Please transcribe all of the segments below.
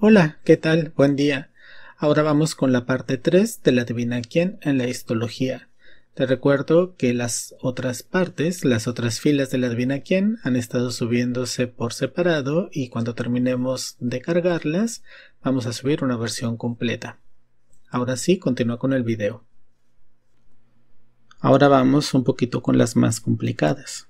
Hola, ¿qué tal? Buen día. Ahora vamos con la parte 3 de la divina quién en la histología. Te recuerdo que las otras partes, las otras filas de la divina quién han estado subiéndose por separado y cuando terminemos de cargarlas vamos a subir una versión completa. Ahora sí, continúa con el video. Ahora vamos un poquito con las más complicadas.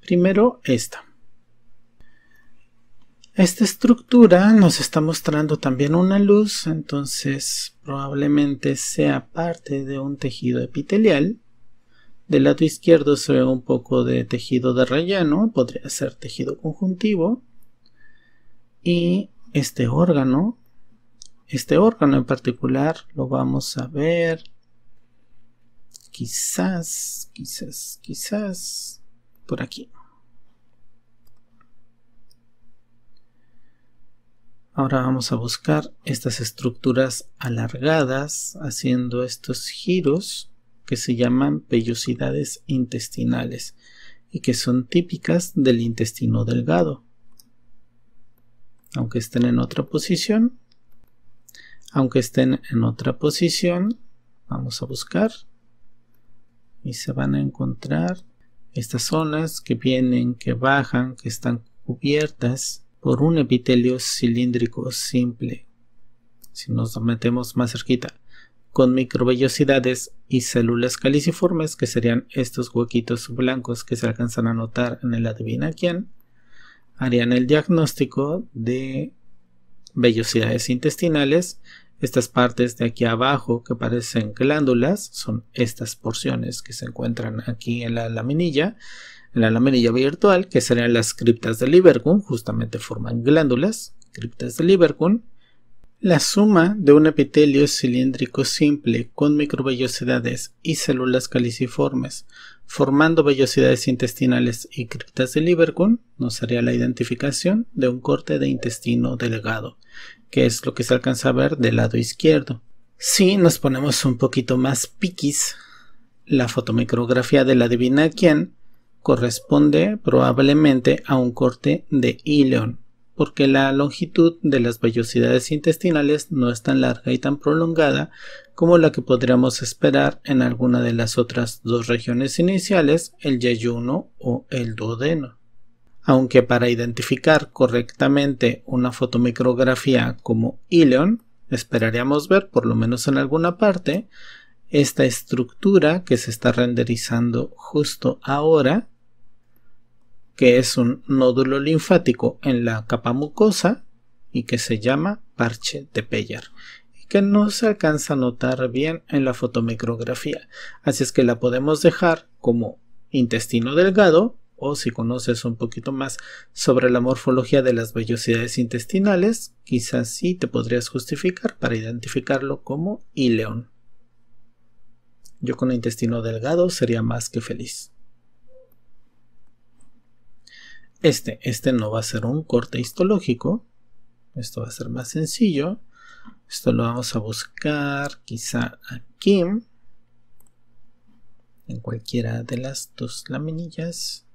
Primero esta. Esta estructura nos está mostrando también una luz, entonces probablemente sea parte de un tejido epitelial. Del lado izquierdo se ve un poco de tejido de relleno, podría ser tejido conjuntivo. Y este órgano, este órgano en particular, lo vamos a ver quizás, quizás, quizás por aquí. Ahora vamos a buscar estas estructuras alargadas haciendo estos giros que se llaman vellosidades intestinales y que son típicas del intestino delgado. Aunque estén en otra posición, aunque estén en otra posición, vamos a buscar y se van a encontrar estas zonas que vienen, que bajan, que están cubiertas por un epitelio cilíndrico simple. Si nos metemos más cerquita, con microvellosidades y células caliciformes, que serían estos huequitos blancos que se alcanzan a notar en el adivina quién, harían el diagnóstico de vellosidades intestinales. Estas partes de aquí abajo que parecen glándulas son estas porciones que se encuentran aquí en la laminilla la laminilla virtual, que serían las criptas de Livergun, justamente forman glándulas, criptas de Livergun. La suma de un epitelio cilíndrico simple con microvellosidades y células caliciformes formando vellosidades intestinales y criptas de Livergun nos haría la identificación de un corte de intestino delgado, que es lo que se alcanza a ver del lado izquierdo. Si nos ponemos un poquito más piquis, la fotomicrografía de la Divina Quién corresponde probablemente a un corte de ileón, porque la longitud de las vellosidades intestinales no es tan larga y tan prolongada como la que podríamos esperar en alguna de las otras dos regiones iniciales, el yeyuno o el duodeno. Aunque para identificar correctamente una fotomicrografía como ileón, esperaríamos ver, por lo menos en alguna parte, esta estructura que se está renderizando justo ahora que es un nódulo linfático en la capa mucosa y que se llama parche de Peyer y que no se alcanza a notar bien en la fotomicrografía, así es que la podemos dejar como intestino delgado o si conoces un poquito más sobre la morfología de las vellosidades intestinales, quizás sí te podrías justificar para identificarlo como ileón. Yo con intestino delgado sería más que feliz. este. Este no va a ser un corte histológico. Esto va a ser más sencillo. Esto lo vamos a buscar quizá aquí. En cualquiera de las dos laminillas.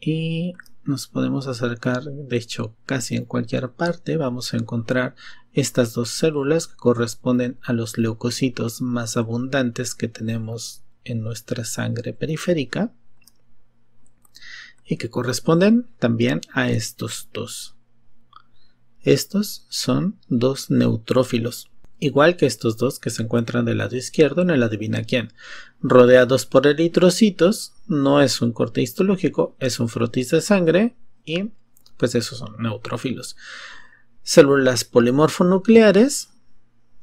Y nos podemos acercar, de hecho, casi en cualquier parte vamos a encontrar estas dos células que corresponden a los leucocitos más abundantes que tenemos en nuestra sangre periférica y que corresponden también a estos dos. Estos son dos neutrófilos, igual que estos dos que se encuentran del lado izquierdo en el adivina quién, rodeados por eritrocitos, no es un corte histológico, es un frotis de sangre y pues esos son neutrófilos. Células polimorfonucleares,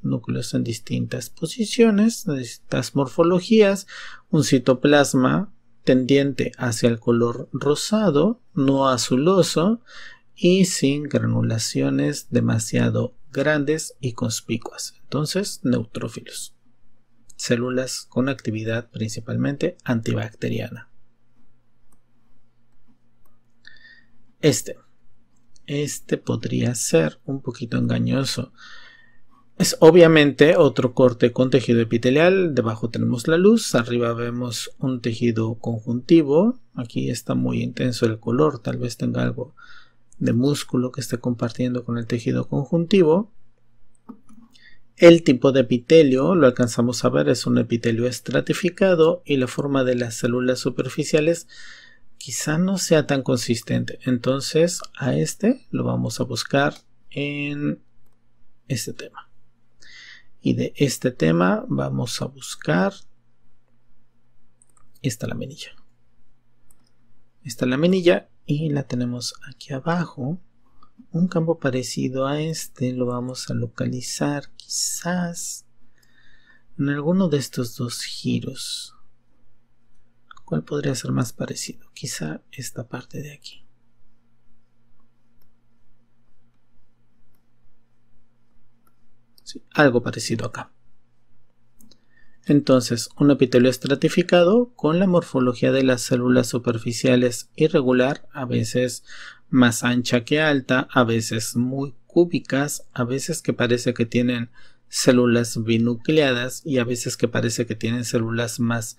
núcleos en distintas posiciones, distintas morfologías, un citoplasma tendiente hacia el color rosado, no azuloso y sin granulaciones demasiado grandes y conspicuas. Entonces, neutrófilos. Células con actividad principalmente antibacteriana. Este. Este podría ser un poquito engañoso es obviamente otro corte con tejido epitelial. Debajo tenemos la luz, arriba vemos un tejido conjuntivo. Aquí está muy intenso el color, tal vez tenga algo de músculo que esté compartiendo con el tejido conjuntivo. El tipo de epitelio, lo alcanzamos a ver, es un epitelio estratificado y la forma de las células superficiales quizá no sea tan consistente. Entonces a este lo vamos a buscar en este tema. Y de este tema vamos a buscar esta la Esta la menilla y la tenemos aquí abajo. Un campo parecido a este lo vamos a localizar quizás en alguno de estos dos giros. ¿Cuál podría ser más parecido? Quizá esta parte de aquí. Algo parecido acá. Entonces, un epitelio estratificado con la morfología de las células superficiales irregular, a veces más ancha que alta, a veces muy cúbicas, a veces que parece que tienen células binucleadas y a veces que parece que tienen células más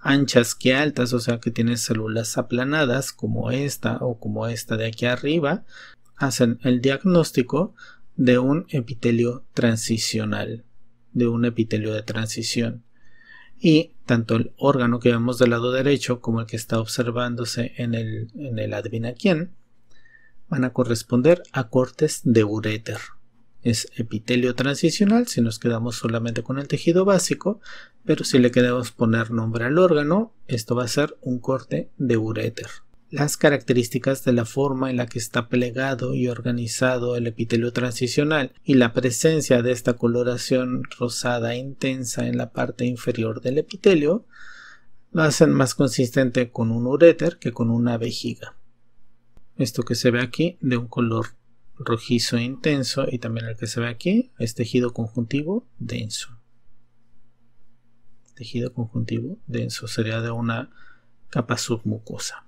anchas que altas, o sea que tienen células aplanadas como esta o como esta de aquí arriba, hacen el diagnóstico, de un epitelio transicional, de un epitelio de transición. Y tanto el órgano que vemos del lado derecho como el que está observándose en el, en van a corresponder a cortes de uréter. Es epitelio transicional si nos quedamos solamente con el tejido básico, pero si le queremos poner nombre al órgano, esto va a ser un corte de uréter las características de la forma en la que está plegado y organizado el epitelio transicional y la presencia de esta coloración rosada intensa en la parte inferior del epitelio lo hacen más consistente con un ureter que con una vejiga. Esto que se ve aquí de un color rojizo e intenso y también el que se ve aquí es tejido conjuntivo denso. Tejido conjuntivo denso sería de una capa submucosa.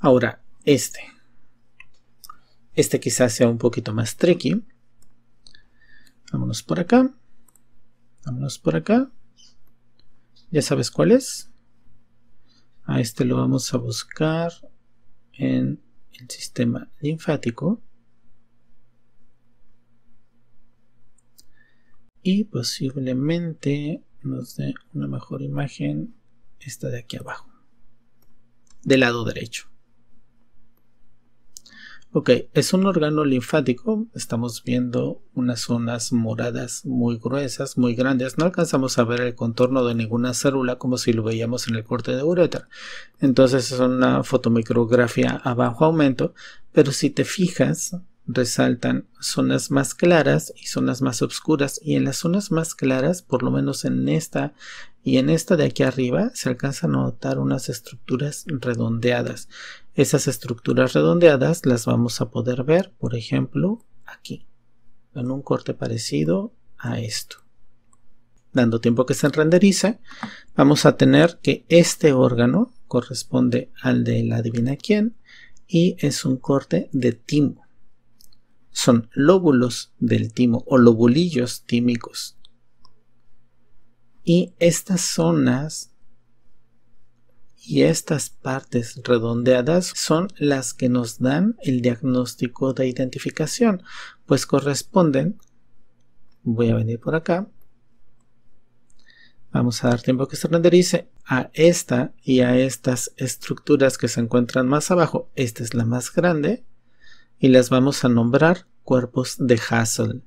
Ahora, este. Este quizás sea un poquito más tricky. Vámonos por acá. Vámonos por acá. Ya sabes cuál es. A este lo vamos a buscar en el sistema linfático. Y posiblemente nos dé una mejor imagen esta de aquí abajo. Del lado derecho. Ok, es un órgano linfático. Estamos viendo unas zonas moradas muy gruesas, muy grandes. No alcanzamos a ver el contorno de ninguna célula como si lo veíamos en el corte de uretra. Entonces es una fotomicrografía a bajo aumento. Pero si te fijas, resaltan zonas más claras y zonas más oscuras. Y en las zonas más claras, por lo menos en esta y en esta de aquí arriba, se alcanza a notar unas estructuras redondeadas. Esas estructuras redondeadas las vamos a poder ver, por ejemplo, aquí, en un corte parecido a esto. Dando tiempo que se renderice, vamos a tener que este órgano corresponde al de la adivina quién y es un corte de timo. Son lóbulos del timo o lobulillos tímicos. Y estas zonas y estas partes redondeadas son las que nos dan el diagnóstico de identificación, pues corresponden, voy a venir por acá, vamos a dar tiempo que se renderice, a esta y a estas estructuras que se encuentran más abajo, esta es la más grande, y las vamos a nombrar cuerpos de Hassel.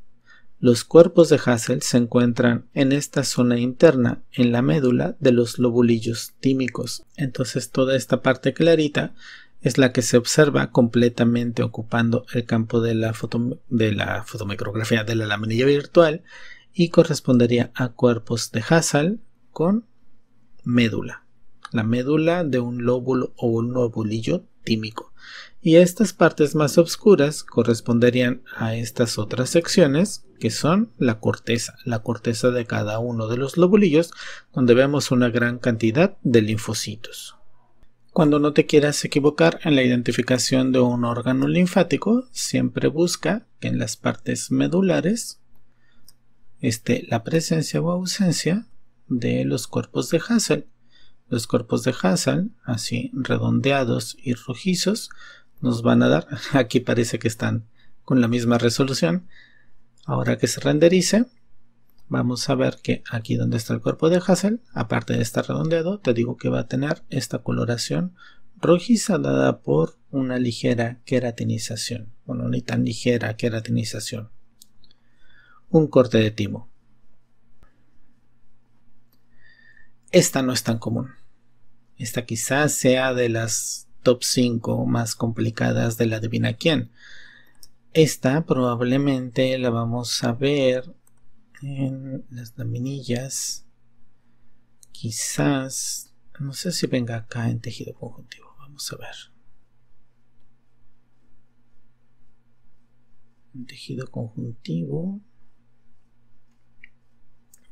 Los cuerpos de Hassel se encuentran en esta zona interna, en la médula de los lobulillos tímicos. Entonces toda esta parte clarita es la que se observa completamente ocupando el campo de la, de la fotomicrografía de la laminilla virtual y correspondería a cuerpos de Hassel con médula. La médula de un lóbulo o un lobulillo y estas partes más oscuras corresponderían a estas otras secciones, que son la corteza, la corteza de cada uno de los lobulillos, donde vemos una gran cantidad de linfocitos. Cuando no te quieras equivocar en la identificación de un órgano linfático, siempre busca que en las partes medulares esté la presencia o ausencia de los cuerpos de Hassel. Los cuerpos de Hassel, así redondeados y rojizos, nos van a dar, aquí parece que están con la misma resolución. Ahora que se renderice, vamos a ver que aquí donde está el cuerpo de Hassel, aparte de estar redondeado, te digo que va a tener esta coloración rojiza dada por una ligera queratinización. Bueno, ni tan ligera queratinización. Un corte de timo. Esta no es tan común. Esta quizás sea de las top 5 más complicadas de la Adivina quién. Esta probablemente la vamos a ver en las laminillas. Quizás, no sé si venga acá en tejido conjuntivo. Vamos a ver. tejido conjuntivo.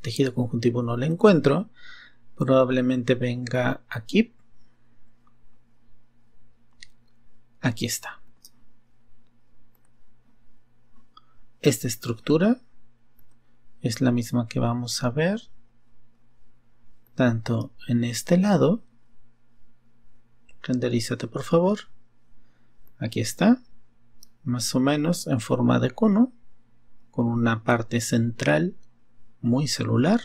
Tejido conjuntivo no la encuentro probablemente venga aquí. Aquí está. Esta estructura es la misma que vamos a ver tanto en este lado. Renderízate por favor. Aquí está. Más o menos en forma de cono. Con una parte central muy celular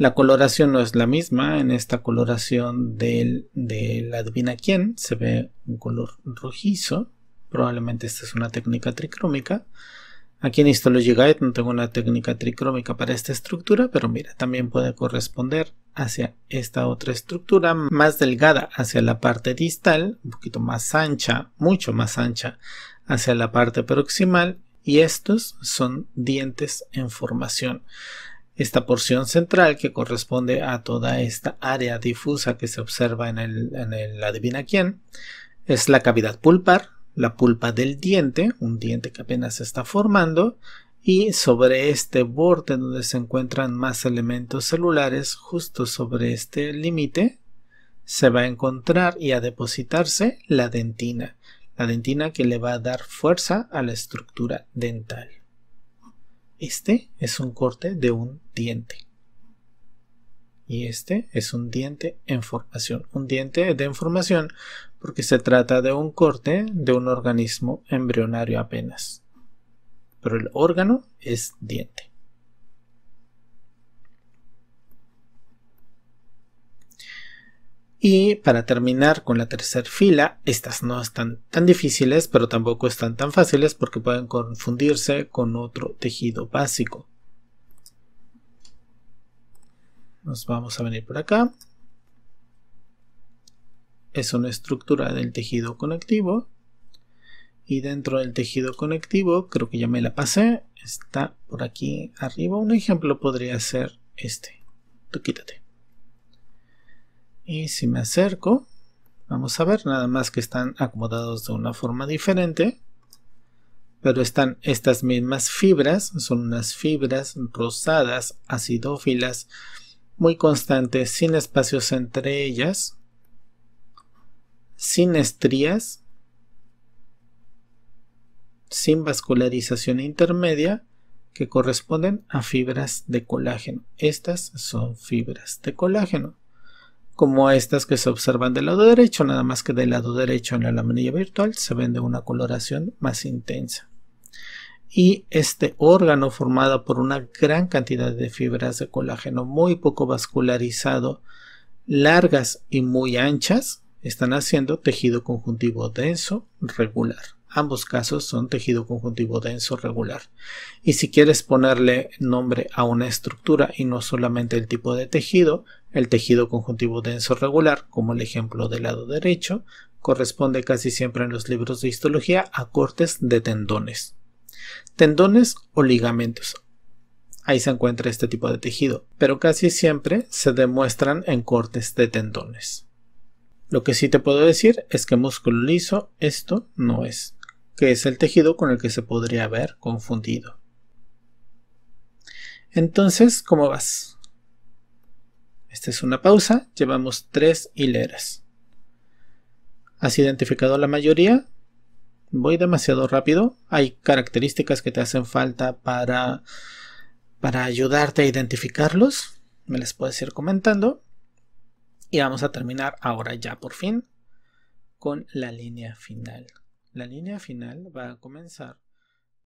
la coloración no es la misma. En esta coloración del, la adivina quién se ve un color rojizo. Probablemente esta es una técnica tricrómica. Aquí en Histology Guide no tengo una técnica tricrómica para esta estructura, pero mira, también puede corresponder hacia esta otra estructura más delgada hacia la parte distal, un poquito más ancha, mucho más ancha hacia la parte proximal y estos son dientes en formación esta porción central que corresponde a toda esta área difusa que se observa en el, en el adivina quién, es la cavidad pulpar, la pulpa del diente, un diente que apenas se está formando, y sobre este borde donde se encuentran más elementos celulares, justo sobre este límite, se va a encontrar y a depositarse la dentina, la dentina que le va a dar fuerza a la estructura dental. Este es un corte de un diente. Y este es un diente en formación. Un diente de en formación porque se trata de un corte de un organismo embrionario apenas. Pero el órgano es diente. Y para terminar con la tercera fila, estas no están tan difíciles, pero tampoco están tan fáciles porque pueden confundirse con otro tejido básico. Nos vamos a venir por acá. Es una estructura del tejido conectivo. Y dentro del tejido conectivo, creo que ya me la pasé, está por aquí arriba. Un ejemplo podría ser este. Tú quítate. Y si me acerco, vamos a ver, nada más que están acomodados de una forma diferente. Pero están estas mismas fibras, son unas fibras rosadas, acidófilas, muy constantes, sin espacios entre ellas, sin estrías, sin vascularización intermedia, que corresponden a fibras de colágeno. Estas son fibras de colágeno como estas que se observan del lado derecho, nada más que del lado derecho en la laminilla virtual se ven de una coloración más intensa. Y este órgano formado por una gran cantidad de fibras de colágeno muy poco vascularizado, largas y muy anchas, están haciendo tejido conjuntivo denso regular. Ambos casos son tejido conjuntivo denso regular. Y si quieres ponerle nombre a una estructura y no solamente el tipo de tejido, el tejido conjuntivo denso regular, como el ejemplo del lado derecho, corresponde casi siempre en los libros de histología a cortes de tendones. Tendones o ligamentos. Ahí se encuentra este tipo de tejido, pero casi siempre se demuestran en cortes de tendones. Lo que sí te puedo decir es que músculo liso esto no es, que es el tejido con el que se podría haber confundido. Entonces, ¿cómo vas? Esta es una pausa, llevamos tres hileras. ¿Has identificado la mayoría? Voy demasiado rápido. Hay características que te hacen falta para, para ayudarte a identificarlos. Me las puedes ir comentando. Y vamos a terminar ahora ya por fin con la línea final. La línea final va a comenzar